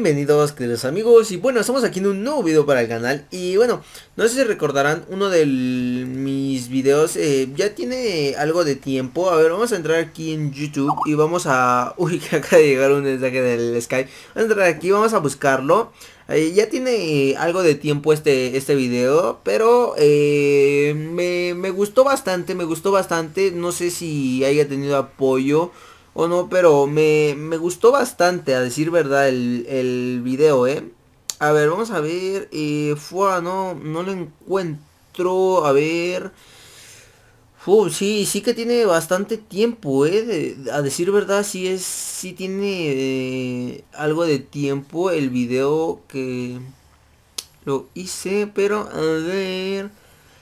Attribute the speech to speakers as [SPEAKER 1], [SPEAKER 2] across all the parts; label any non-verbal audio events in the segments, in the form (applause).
[SPEAKER 1] Bienvenidos queridos amigos y bueno, estamos aquí en un nuevo video para el canal y bueno, no sé si recordarán uno de mis videos, eh, ya tiene algo de tiempo, a ver, vamos a entrar aquí en YouTube y vamos a... (laughs) Uy, que acaba de llegar un mensaje del Skype, vamos a aquí, vamos a buscarlo, eh, ya tiene algo de tiempo este, este video, pero eh, me, me, gustó bastante, me gustó bastante. No sé si haya tenido apoyo o no, pero me, gustó bastante, a decir verdad, el, el video, ¿eh? A ver, vamos a ver. Eh, no, no lo encuentro. A ver. fue sí, sí que tiene bastante tiempo, eh. a decir verdad, sí es. si tiene eh, algo de tiempo el video que lo hice. Pero, a ver.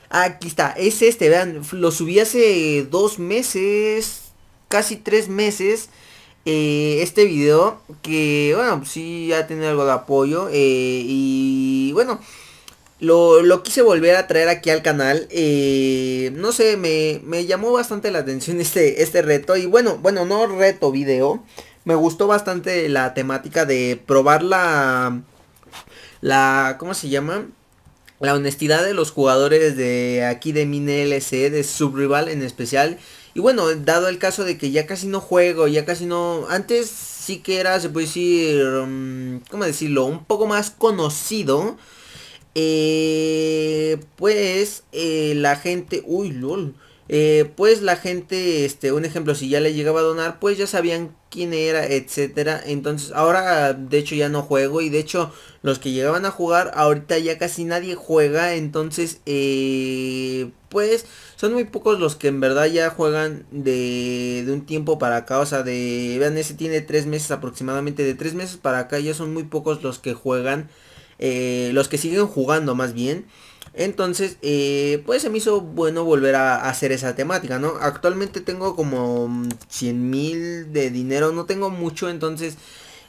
[SPEAKER 1] Aquí está, es este, vean. Lo subí hace dos meses casi tres meses eh, este video que bueno sí ya tiene algo de apoyo eh, y bueno lo, quise volver a traer aquí al canal eh, no sé me, llamó bastante la atención (laughs) este, este reto y bueno bueno no reto video me gustó bastante la temática de probar la la cómo se llama la honestidad de los jugadores de aquí de Mine LC, de Subrival en especial. Y bueno, dado el caso de que ya casi no juego, ya casi no... Antes sí que era, se puede decir, mm, ¿cómo decirlo? Un poco más conocido. Eh, pues eh, la gente... Uy, lol. Eh, pues la gente, este, un ejemplo, si ya le llegaba a donar, pues ya sabían quién era, etcétera. Entonces, ahora de hecho ya no juego y de hecho los que llegaban a jugar, ahorita ya casi nadie juega. Entonces, eh, pues son muy pocos los que en verdad ya juegan de, un tiempo para acá. O sea, de, vean, ese tiene tres meses aproximadamente, de tres meses para acá ya son muy pocos los que juegan, eh, los que siguen jugando más bien. Entonces, eh, pues se me hizo bueno volver a, hacer esa temática, ¿no? Actualmente tengo como 100 mil de dinero, no tengo mucho, entonces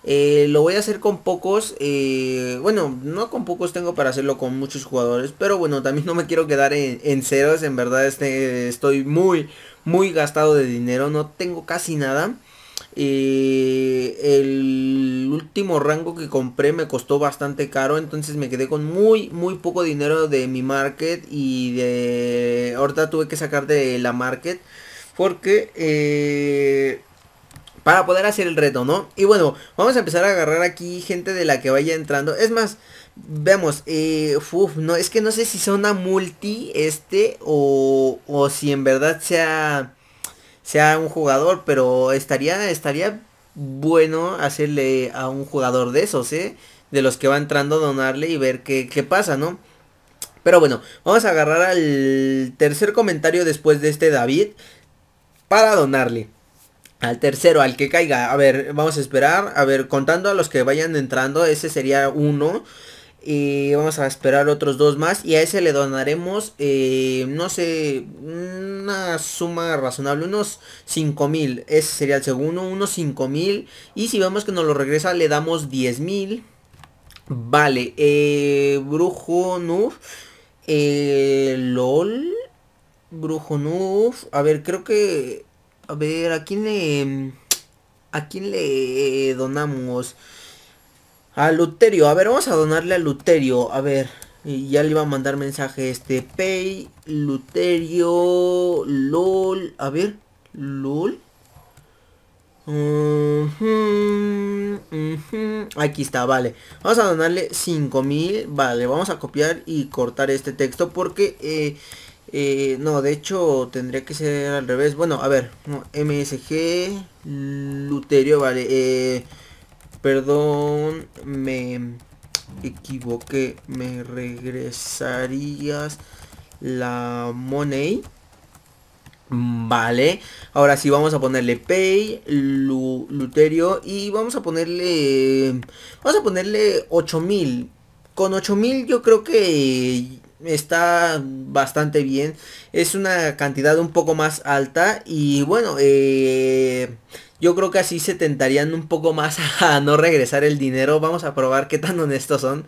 [SPEAKER 1] eh, lo voy a hacer con pocos. Eh, bueno, no con pocos tengo para hacerlo con muchos jugadores, pero bueno, también no me quiero quedar en, en ceros, en verdad este, estoy muy, muy gastado de dinero, no tengo casi nada. Y eh, el último rango que compré me costó bastante caro. Entonces me quedé con muy, muy poco dinero de mi market. Y de... Ahorita tuve que sacar de la market. Porque... Eh, para poder hacer el reto, ¿no? Y bueno, vamos a empezar a agarrar aquí gente de la que vaya entrando. Es más, Vemos, eh, no, es que no sé si son una multi este o, o si en verdad sea sea un jugador, pero estaría, estaría bueno hacerle a un jugador de esos, ¿eh? De los que va entrando, donarle y ver qué, qué pasa, ¿no? Pero bueno, vamos a agarrar al tercer comentario después de este David para donarle. Al tercero, al que caiga. A ver, vamos a esperar. A ver, contando a los que vayan entrando, ese sería uno. Y vamos a esperar otros dos más. Y a ese le donaremos, eh, no sé, una suma razonable. Unos mil Ese sería el segundo. Unos mil Y si vemos que nos lo regresa, le damos 10000. Vale. Eh, Brujo Nuf. Eh, LOL. Brujo A ver, creo que... A ver, ¿a quién le... ¿A quién le donamos? A Luterio, a ver, vamos a donarle a Luterio, a ver. Y ya le iba a mandar mensaje este. Pay, Luterio, LOL. A ver, LOL. Aquí está, vale. Vamos a donarle 5000. Vale, vamos a copiar y cortar este texto porque... Eh, eh, no, de hecho tendría que ser al revés. Bueno, a ver. MSG, Luterio, vale. Eh, Perdón, me equivoqué. ¿Me regresarías la money? Vale, ahora sí vamos a ponerle Pay, Luterio y vamos a ponerle, vamos a ponerle 8000. Con 8000 yo creo que está bastante bien. Es una cantidad un poco más alta y bueno, eh, yo creo que así se tentarían un poco más (laughs) a no regresar el dinero. Vamos a probar qué tan honestos son.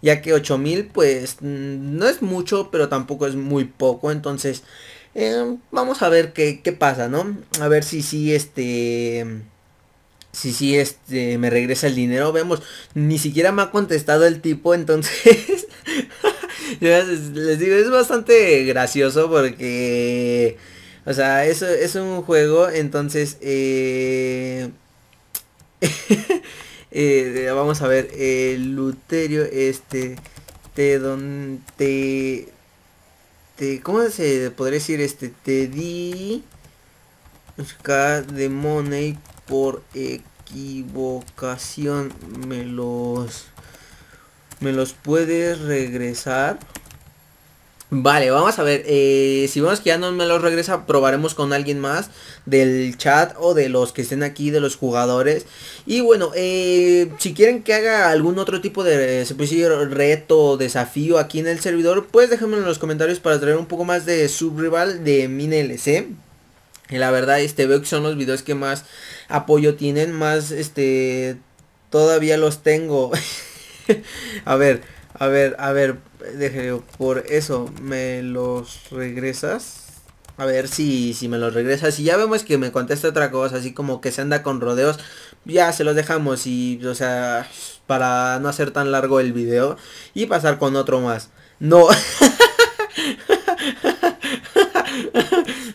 [SPEAKER 1] Ya que 8000 pues mm, no es mucho, pero tampoco es muy poco. Entonces, eh, vamos a ver qué, qué, pasa, ¿no? A ver si si este... Si si este me regresa el dinero, vemos. Ni siquiera me ha contestado el tipo, entonces... (laughs) Les digo, es bastante gracioso porque... O sea, eso es un juego, entonces... Eh, (laughs) eh, vamos a ver, el Luterio, este... Te don... Te... te ¿Cómo se podría decir este? Te di... de money por equivocación. Me los ¿Me los puedes regresar? Vale, vamos a ver, eh, si vemos que ya no me los regresa, probaremos con alguien más del chat o de los que estén aquí, de los jugadores. Y bueno, eh, si quieren que haga algún otro tipo de se o reto desafío aquí en el servidor, pues déjenmelo en los comentarios para traer un poco más de subrival de MinLC. Y la verdad, este, veo que son los videos que más apoyo tienen, más, este, todavía los tengo. (laughs) (laughs) a ver, a ver, a ver, déjelo, por eso, ¿me los regresas? A ver si, si me los regresas. Y ya vemos que me contesta otra cosa, así como que se anda con rodeos, ya se los dejamos y, o sea, para no hacer tan largo el video y pasar con otro más. No. (laughs)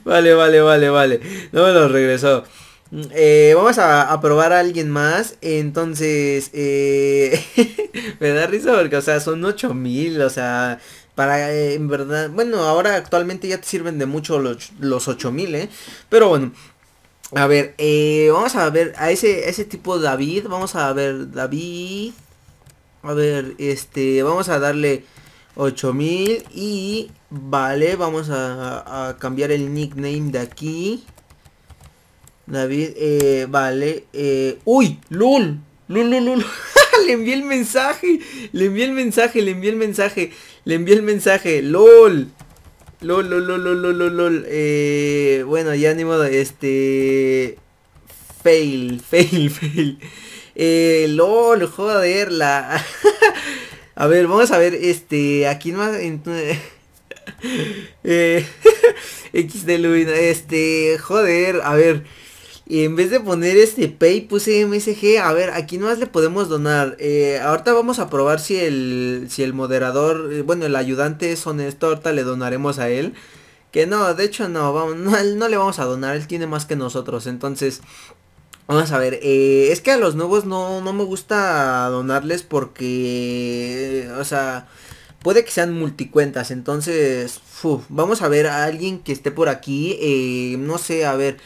[SPEAKER 1] vale, vale, vale, vale. No me los regresó. Mm, eh, vamos a, probar a alguien más. Entonces, eh, (laughs) me da risa porque, o sea, son 8000. O sea, para, eh, en verdad, bueno, ahora actualmente ya te sirven de mucho los, 8000, ¿eh? Pero bueno. A ver, vamos a ver a ese, ese tipo David. Vamos a ver, David. A ver, este, vamos a darle 8000 y vale, vamos a cambiar el nickname de aquí. David, eh, vale. Eh, ¡Uy! ¡Lul! ¡Lul, lul, lul! (laughs) le envié el mensaje. Le envié el mensaje, le envié el mensaje. Le envié el mensaje. ¡Lol! ¡Lol, lol, lol, lol, lol, Eh, bueno, ya ni modo. Este... Fail, (laughs) fail, fail. Eh, LOL, joder, la... (laughs) a ver, vamos a ver, este... Aquí más... eh, de Luis, este... Joder, a ver... Y en vez de poner este pay, puse MSG. A ver, aquí nomás le podemos donar. Eh, ahorita vamos a probar si el, si el moderador, eh, bueno, el ayudante es honesto. Ahorita le donaremos a él. Que no, de hecho no, vamos, no, le vamos a donar. Él tiene más que nosotros. Entonces, Vamos a ver, eh, es que a los nuevos no, me gusta donarles porque, o sea, puede que sean multicuentas, entonces, vamos a ver a alguien que esté por aquí, no sé, a ver,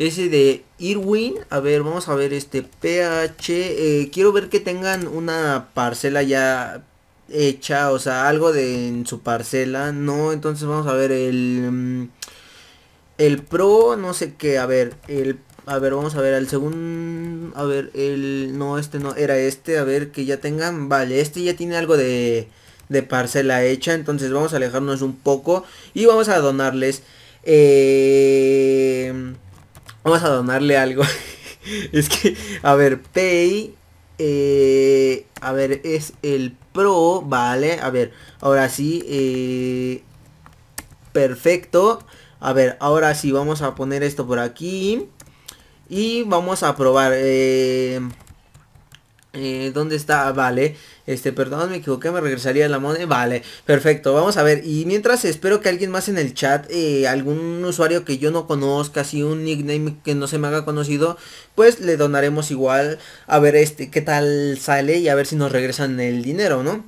[SPEAKER 1] ese de Irwin. A ver, vamos a ver este PH. Eh, quiero ver que tengan una parcela ya hecha, o sea, algo de en su parcela, ¿no? Entonces vamos a ver el... Mm, el Pro, no sé qué, a ver, el... A ver, vamos a ver, el segundo... A ver, el... No, este no, era este, a ver, que ya tengan... Vale, este ya tiene algo de de parcela hecha. Entonces vamos a alejarnos un poco y vamos a donarles. Eh, Vamos a donarle algo. (laughs) es que, a ver, Pay. Eh, a ver, es el Pro, vale. A ver, ahora sí. Eh, perfecto. A ver, ahora sí, vamos a poner esto por aquí. Y vamos a probar. Eh, eh, ¿Dónde está? Ah, vale. Este, perdón, me equivoqué, me regresaría la moneda. Vale, perfecto, vamos a ver. Y mientras espero que alguien más en el chat, eh, algún usuario que yo no conozca, Si un nickname que no se me haga conocido, pues le donaremos igual a ver este, qué tal sale y a ver si nos regresan el dinero, ¿no?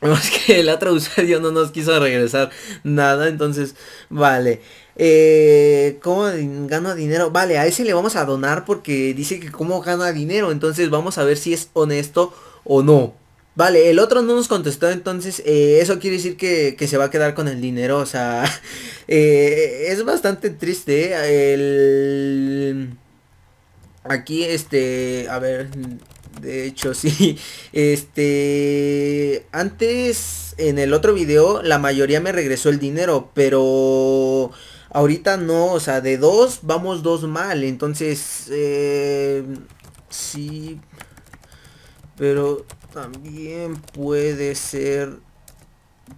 [SPEAKER 1] Vemos (laughs) que el otro usuario no nos quiso regresar nada, entonces, vale eh, ¿cómo gana dinero? Vale, a ese le vamos a donar porque dice que cómo gana dinero. Entonces vamos a ver si es honesto o no. Vale, el otro no nos contestó, entonces eh, eso quiere decir que, se va a quedar con el dinero, o sea, (laughs) eh, es bastante triste. Eh, el... Aquí, este, a ver, de hecho, (laughs) sí. Este. Antes, en el otro video, la mayoría me regresó el dinero. Pero. Ahorita no, o sea, de dos vamos dos mal. Entonces, eh, sí. Pero también puede ser...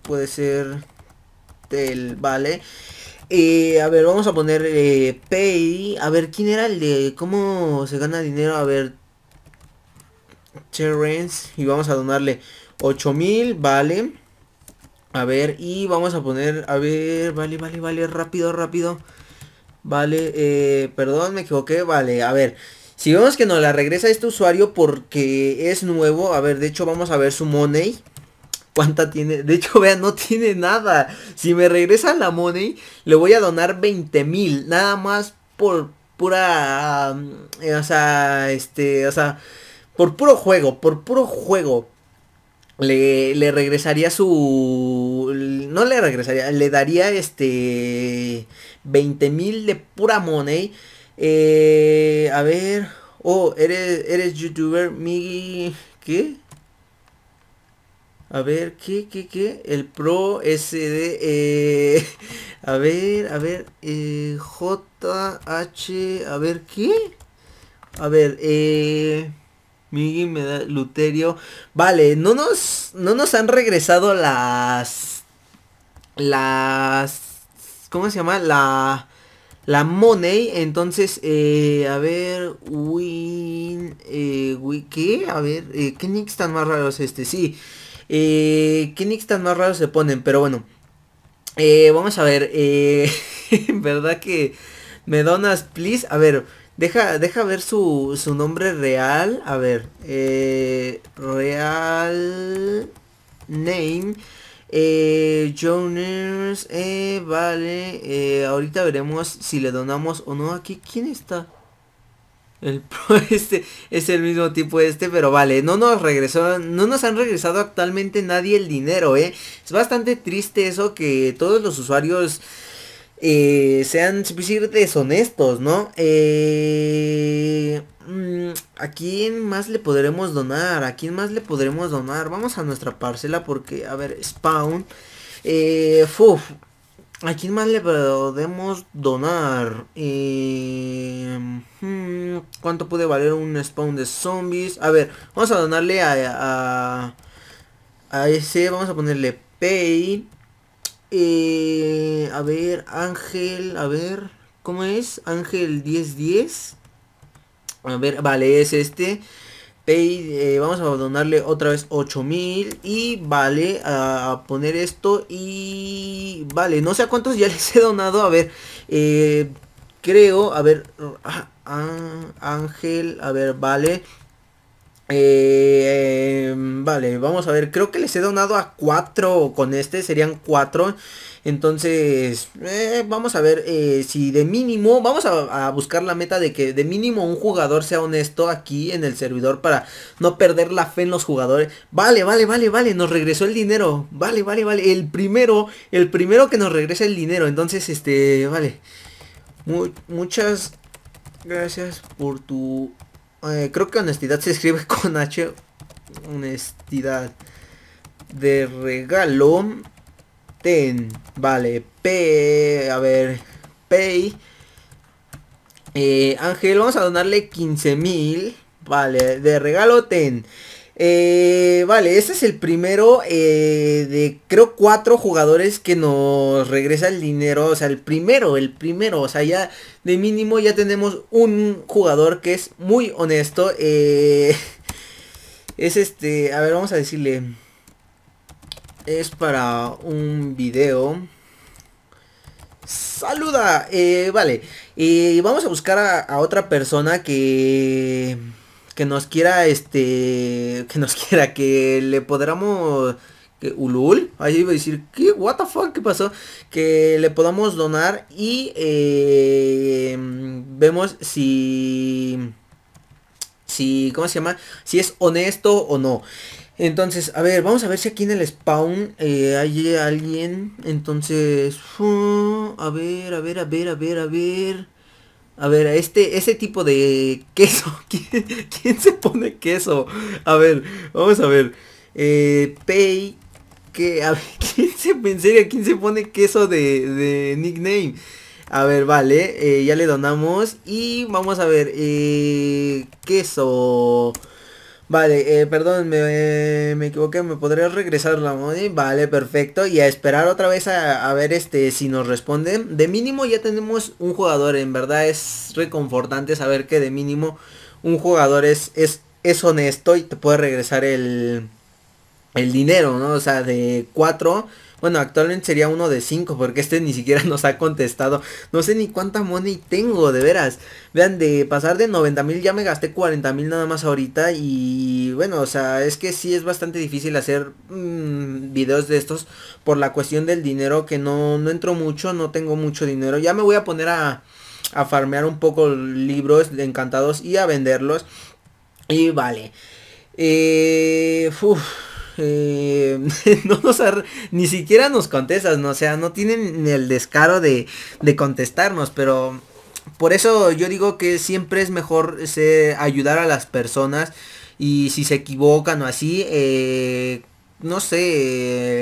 [SPEAKER 1] Puede ser... El, vale. Eh, a ver, vamos a poner eh, Pay. A ver, ¿quién era el de cómo se gana dinero? A ver, Terrence. Y vamos a donarle 8000, vale. A ver, y vamos a poner, a ver, vale, vale, vale, rápido, rápido. Vale, eh, perdón, me equivoqué, vale, a ver. Si vemos que nos la regresa este usuario porque es nuevo, a ver, de hecho vamos a ver su money. ¿Cuánta tiene? De hecho, (laughs) vean, no tiene nada. Si me regresa la money, le voy a donar 20.000 mil. Nada más por pura... Mm, eh, o sea, este, o sea, por puro juego, por puro juego le, regresaría su... No le regresaría, le daría este 20.000 mil de pura money. Eh, a ver. Oh, eres, eres youtuber, mi... ¿Qué? A ver, ¿qué, qué, qué? El Pro SD... Eh, (laughs) a ver, a ver. Eh, j h A ver, ¿qué? A ver, eh... Miguel, me da Luterio. Vale, no nos, no nos han regresado las... Las... ¿Cómo se llama? La... La money, entonces, eh, a ver, win, eh, ¿qué? A ver, eh, ¿qué nicks tan más raros este? Sí, eh, ¿qué nicks tan más raros se ponen? Pero bueno, vamos a ver, (laughs) ¿verdad que me donas, please? A ver, Deja, deja ver su, su nombre real. A ver. Eh, real name. Eh, Jones. Eh, vale. Eh, ahorita veremos si le donamos o no. Aquí, ¿quién está? El (laughs) pro este es el mismo tipo este, pero vale, no nos regresó, no nos han regresado actualmente nadie el dinero, eh. Es bastante triste eso que todos los usuarios eh, sean, se deshonestos, ¿no? Eh, mm, ¿A quién más le podremos donar? ¿A quién más le podremos donar? Vamos a nuestra parcela porque, a ver, spawn. Eh, ¿A quién más le podemos donar? Em, hmm, ¿Cuánto puede valer un spawn de zombies? A ver, vamos a donarle a, a, a ese, vamos a ponerle pay. Eh, a ver, Ángel, a ver, ¿cómo es? Ángel 1010. A ver, vale, es este. Eh, vamos a donarle otra vez 8000 y vale a poner esto y vale, no sé a cuántos ya (laughs) les he donado, a ver, eh, creo, a ver, ah, Ángel, a ver, vale, eh, em, vale, vamos a ver. Creo que les he donado a 4 con este. Serían 4. Entonces, eh, vamos a ver eh, si de mínimo, vamos a, buscar la meta de que de mínimo un jugador sea honesto aquí en el servidor para no perder la fe en los jugadores. Vale, vale, vale, vale, nos regresó el dinero. Vale, vale, vale. El primero, el primero que nos regresa el dinero. Entonces, este, vale. muchas gracias por tu eh, creo que honestidad se escribe (laughs) con H. Honestidad. De regalo. Ten. Vale. P. A ver. Pay. Eh, Ángel, vamos a donarle 15 mil. Vale. De regalo ten. Eh, vale, este es el primero eh, de creo cuatro jugadores que nos regresa el dinero. O sea, el primero, el primero. O sea, ya de mínimo ya tenemos un jugador que es muy honesto. Eh, (laughs) es este, a ver, vamos a decirle. Es para un video. Saluda, eh, vale. Y vamos a buscar a otra persona que que nos quiera, este, que nos (laughs) quiera, que le podamos, que, ulul, ahí iba a decir, ¿qué? ¿What the fuck? ¿Qué pasó? Que le podamos donar y eh, vemos si, si, ¿cómo se llama? Si es honesto o no. Entonces, a ver, vamos a ver si aquí en el spawn eh, hay alguien. Entonces, uh, a ver, a ver, a ver, a ver, a ver. A ver, este, ese tipo de queso. (laughs) ¿Quién, se pone queso? A ver, vamos a ver. Eh, pay. Que, (laughs) ¿quién se, pone queso de, nickname? A ver, vale. Eh, ya le donamos. Y vamos a ver. Eh, queso. Vale, eh, perdón, me, me, equivoqué, ¿me podrías regresar la money? Vale, perfecto. Y a esperar otra vez a, a, ver este si nos responden. De mínimo ya tenemos un jugador, en verdad es reconfortante saber que de mínimo un jugador es, es, es honesto y te puede regresar el, el dinero, ¿no? O sea, de cuatro. Bueno, actualmente sería uno de cinco porque este (laughs) ni siquiera nos ha contestado. No sé ni cuánta money tengo, de veras. Vean, de pasar de 90 mil ya me gasté 40 mil nada más ahorita. Y bueno, o sea, es que sí es bastante difícil hacer mm, videos de estos por la cuestión del dinero que no, no entro mucho, no tengo mucho dinero. Ya me voy a poner a, a farmear un poco libros encantados y a venderlos. Y vale. Eh, eh, (laughs) no nos ni siquiera nos contestan, ¿no? o sea, no tienen el descaro de, de contestarnos, pero por eso yo digo que siempre es mejor ayudar a las personas y si se equivocan o así, eh, no sé,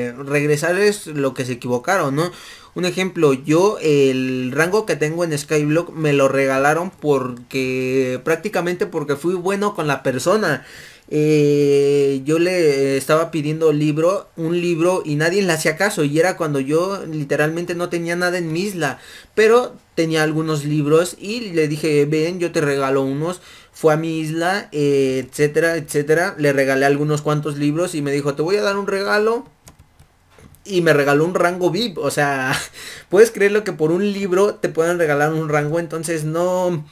[SPEAKER 1] eh, regresarles lo que se equivocaron, ¿no? Un ejemplo, yo el rango que tengo en Skyblock me lo regalaron porque prácticamente porque fui bueno con la persona. Eh, yo le estaba pidiendo libro, un libro y nadie le hacía caso y era cuando yo literalmente no tenía nada en mi isla, pero tenía algunos libros y le dije, ven, yo te regalo unos, fue a mi isla, eh, etcétera, etcétera, le regalé algunos cuantos libros y me dijo, te voy a dar un regalo, y me regaló un rango VIP. O sea, (laughs) puedes creerlo que por un libro te puedan regalar un rango. Entonces no,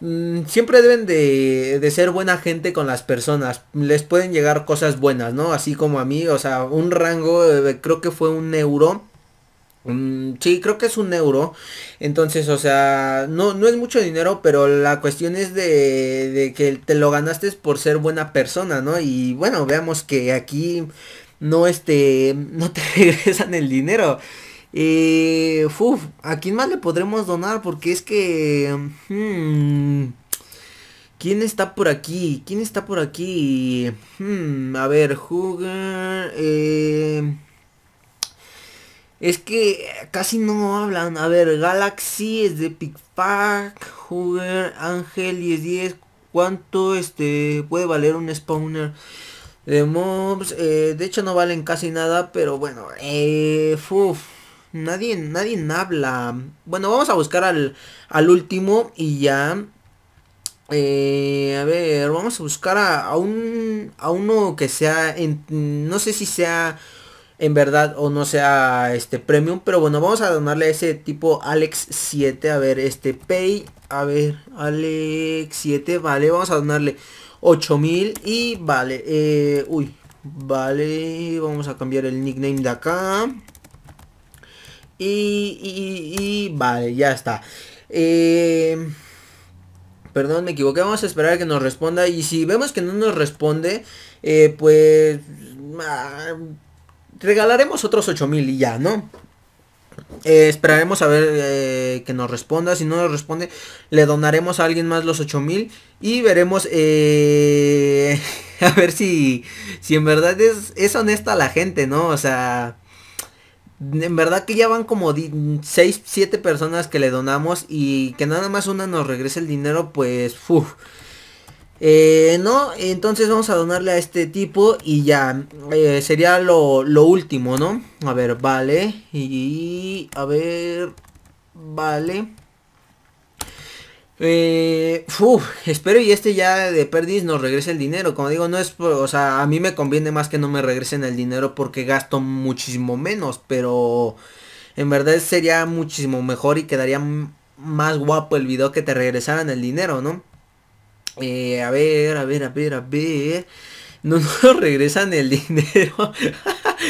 [SPEAKER 1] Mm, siempre deben de, ser buena gente con las personas. Les pueden llegar cosas buenas, ¿no? Así como a mí, o sea, un rango, eh, creo que fue un euro. sí, creo que es un euro. Entonces, o sea, no, no es mucho dinero, pero la cuestión es de, que te lo ganaste por ser buena persona, ¿no? Y bueno, veamos que aquí no, este, no te (laughs) regresan el dinero. Eh, uf, ¿A quién más le podremos donar? Porque es que... Hmm, ¿Quién está por aquí? ¿Quién está por aquí? Hmm, a ver, Jugar, Eh, es que casi no hablan. A ver, Galaxy es de Pack, Jugar Ángel 10 ¿Cuánto este puede valer un spawner? de mobs. Eh, de hecho no valen casi nada, pero bueno. Eh, uf, Nadie, nadie habla. Bueno, vamos a buscar al, último y ya. Eh, a ver, vamos a buscar a, un, a uno que sea, en, no sé si sea en verdad o no sea este premium, pero bueno, vamos a donarle a ese tipo Alex 7, a ver, este Pay, a ver, Alex 7, vale, vamos a donarle 8000 y vale, eh, uy, vale, vamos a cambiar el nickname de acá. Y, y, vale, ya está. Eh, perdón, me equivoqué. Vamos a esperar a que nos responda. Y si vemos que no nos responde, eh, pues... Ah, regalaremos otros 8000 y ya, ¿no? Eh, esperaremos a ver que nos responda. Si no nos responde, le donaremos a alguien más los 8000. Y veremos (laughs) a ver si, si en verdad es, es honesta la gente, ¿no? O sea, en verdad que ya van como 6, 7 personas que le donamos y que nada más una nos regrese el dinero, pues... uff eh, no, entonces vamos a donarle a este tipo y ya, eh, sería lo, lo, último, ¿no? A ver, vale, y a ver, vale, eh, espero y este ya de perdiz nos regrese el dinero. Como digo, no es, o sea, a mí me conviene más que no me regresen el dinero porque gasto muchísimo menos, pero en verdad sería muchísimo mejor y quedaría más guapo el video que te regresaran el dinero, ¿no? Eh, a ver, a ver, a ver, a ver no (laughs) nos regresan el dinero.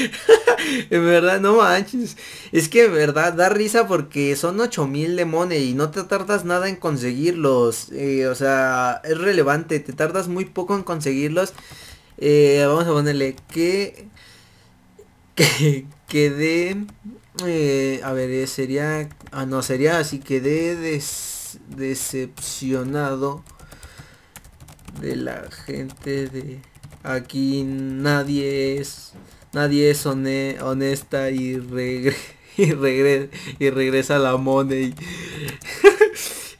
[SPEAKER 1] (laughs) en verdad, no manches. Es que en verdad da risa porque son 8000 de money y no te tardas nada en conseguirlos. Eh, o sea, es relevante, te tardas muy poco en conseguirlos. Eh, vamos a ponerle que... Que, de... Eh, a ver, sería... Ah, no, sería así, quedé decepcionado de la gente de Aquí nadie es nadie es honesta (laughs) y, regre y, regresa la money. (laughs)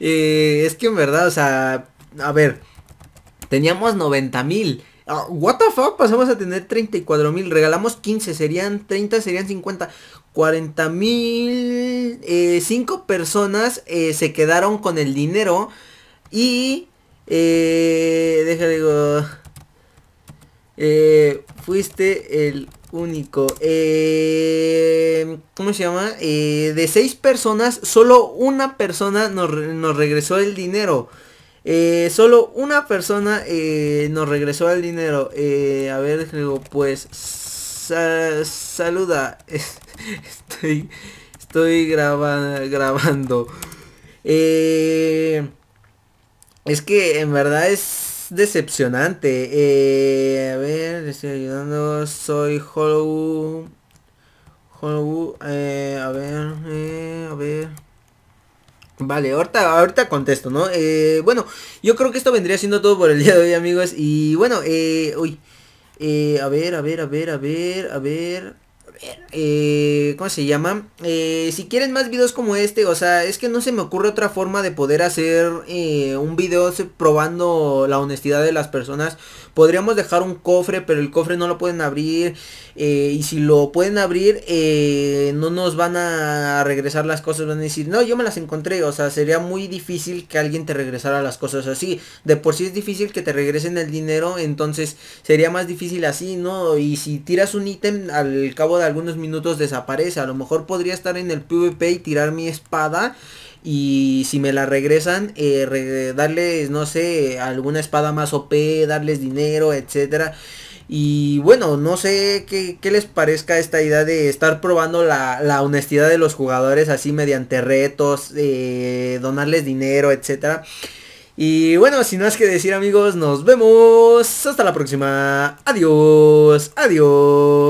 [SPEAKER 1] Eh, es que en verdad, o sea, a ver, teníamos 90 mil. Ah, what the fuck, pasamos a tener 34 mil, regalamos 15, serían 30, serían 50, 40 mil, 5 eh, personas eh, se quedaron con el dinero y, eh, deja digo, eh, fuiste el único. Eh, ¿Cómo se llama? Eh, de seis personas, solo una persona nos, regresó el dinero. solo una persona nos regresó el dinero. a ver, pues saluda. (laughs) estoy, estoy grabando. es que en verdad es decepcionante. Eh, a ver, estoy ayudando. Soy Hollow. Hollow. Eh, a ver, eh, a ver. Vale, ahorita, ahorita contesto, ¿no? bueno, yo creo que esto vendría siendo todo por el día de hoy, amigos. Y bueno, uy. a ver, a ver, a ver, a ver, a ver. Eh, ¿cómo se llama? Eh, si quieren más videos como este, o sea, es que no se me ocurre otra forma de poder hacer eh, un video probando la honestidad de las personas podríamos dejar un cofre, pero el cofre no lo pueden abrir. Eh, y si lo pueden abrir, eh, no nos van a regresar las cosas. Van a decir, no, yo me las encontré. O sea, sería muy difícil que alguien te regresara las cosas así. De por sí es difícil que te regresen el dinero. Entonces sería más difícil así, ¿no? Y si tiras un ítem, al cabo de algunos minutos desaparece. A lo mejor podría estar en el PvP y tirar mi espada. Y si me la regresan, eh, darles, no sé, alguna espada más OP, darles dinero, etcétera. Y bueno, no sé qué, les parezca esta idea de estar probando la, honestidad de los jugadores así mediante retos, eh, donarles dinero, etcétera. Y bueno, sin más que decir amigos, nos vemos. Hasta la próxima. Adiós. Adiós.